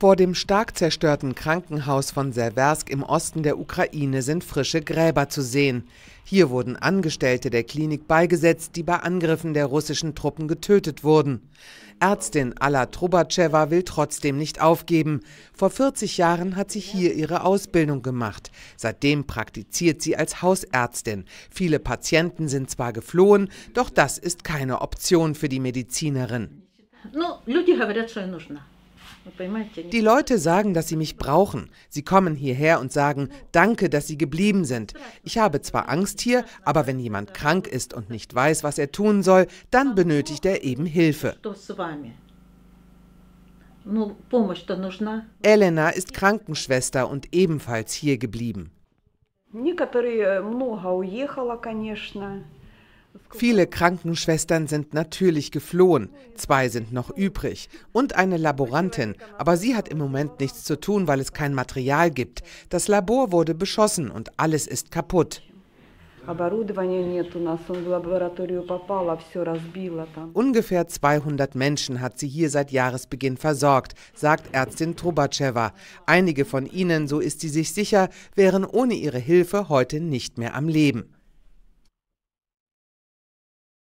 Vor dem stark zerstörten Krankenhaus von Serwersk im Osten der Ukraine sind frische Gräber zu sehen. Hier wurden Angestellte der Klinik beigesetzt, die bei Angriffen der russischen Truppen getötet wurden. Ärztin Alla Trubatschewa will trotzdem nicht aufgeben. Vor 40 Jahren hat sie hier ihre Ausbildung gemacht. Seitdem praktiziert sie als Hausärztin. Viele Patienten sind zwar geflohen, doch das ist keine Option für die Medizinerin. No, die Leute sagen, dass sie mich brauchen. Sie kommen hierher und sagen, danke, dass sie geblieben sind. Ich habe zwar Angst hier, aber wenn jemand krank ist und nicht weiß, was er tun soll, dann benötigt er eben Hilfe. Elena ist Krankenschwester und ebenfalls hier geblieben. Некоторые э, много уехало, конечно. Viele Krankenschwestern sind natürlich geflohen, zwei sind noch übrig und eine Laborantin, aber sie hat im Moment nichts zu tun, weil es kein Material gibt. Das Labor wurde beschossen und alles ist kaputt. Ungefähr 200 Menschen hat sie hier seit Jahresbeginn versorgt, sagt Ärztin Trubacheva. Einige von ihnen, so ist sie sich sicher, wären ohne ihre Hilfe heute nicht mehr am Leben.